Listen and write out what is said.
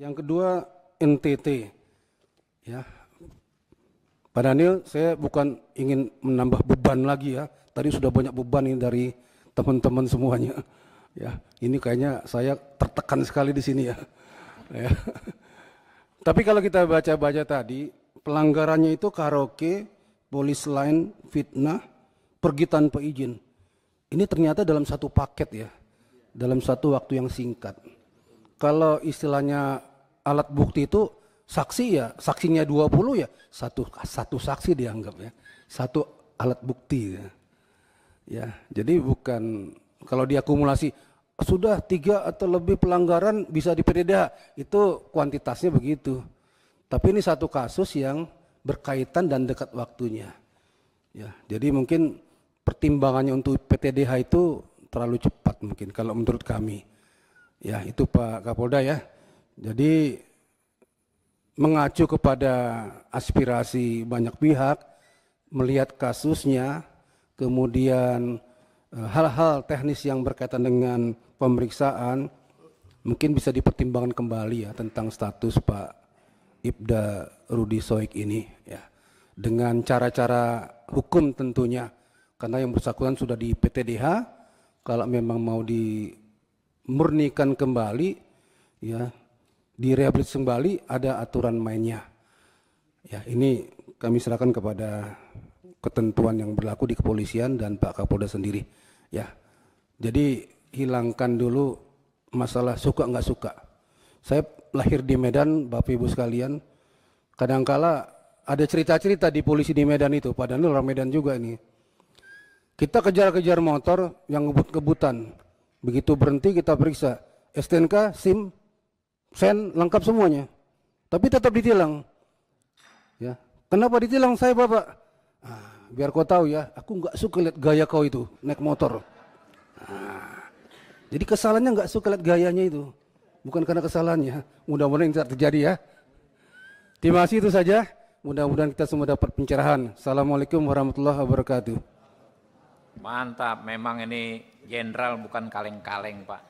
Yang kedua NTT. Ya. Pak Daniel, saya bukan ingin menambah beban lagi ya. Tadi sudah banyak beban ini dari teman-teman semuanya. Ya, ini kayaknya saya tertekan sekali di sini ya. ya. Tapi kalau kita baca-baca tadi, pelanggarannya itu karaoke, polis lain, fitnah, pergi tanpa izin. Ini ternyata dalam satu paket ya, dalam satu waktu yang singkat. Kalau istilahnya alat bukti itu saksi ya, saksinya 20 ya, satu satu saksi dianggap ya. Satu alat bukti ya. Ya, jadi bukan kalau diakumulasi sudah tiga atau lebih pelanggaran bisa diperdeda itu kuantitasnya begitu. Tapi ini satu kasus yang berkaitan dan dekat waktunya. Ya, jadi mungkin pertimbangannya untuk PTDH itu terlalu cepat mungkin kalau menurut kami. Ya, itu Pak Kapolda ya. Jadi mengacu kepada aspirasi banyak pihak, melihat kasusnya, kemudian eh, hal-hal teknis yang berkaitan dengan pemeriksaan, mungkin bisa dipertimbangkan kembali ya tentang status Pak Ibda Rudi Soik ini ya dengan cara-cara hukum tentunya karena yang bersangkutan sudah di PTDH kalau memang mau dimurnikan kembali ya di direhabilitasi kembali ada aturan mainnya. Ya, ini kami serahkan kepada ketentuan yang berlaku di kepolisian dan Pak Kapolda sendiri. Ya, jadi hilangkan dulu masalah suka nggak suka. Saya lahir di Medan, Bapak Ibu sekalian. Kadangkala ada cerita-cerita di polisi di Medan itu, padahal orang Medan juga ini. Kita kejar-kejar motor yang ngebut kebutan Begitu berhenti kita periksa, STNK, SIM, sen lengkap semuanya. Tapi tetap ditilang. Ya, kenapa ditilang saya bapak? Ah, biar kau tahu ya, aku nggak suka lihat gaya kau itu naik motor. Ah, jadi kesalahannya nggak suka lihat gayanya itu, bukan karena kesalahannya. Mudah-mudahan tidak terjadi ya. Terima kasih itu saja. Mudah-mudahan kita semua dapat pencerahan. Assalamualaikum warahmatullahi wabarakatuh. Mantap, memang ini jenderal bukan kaleng-kaleng pak.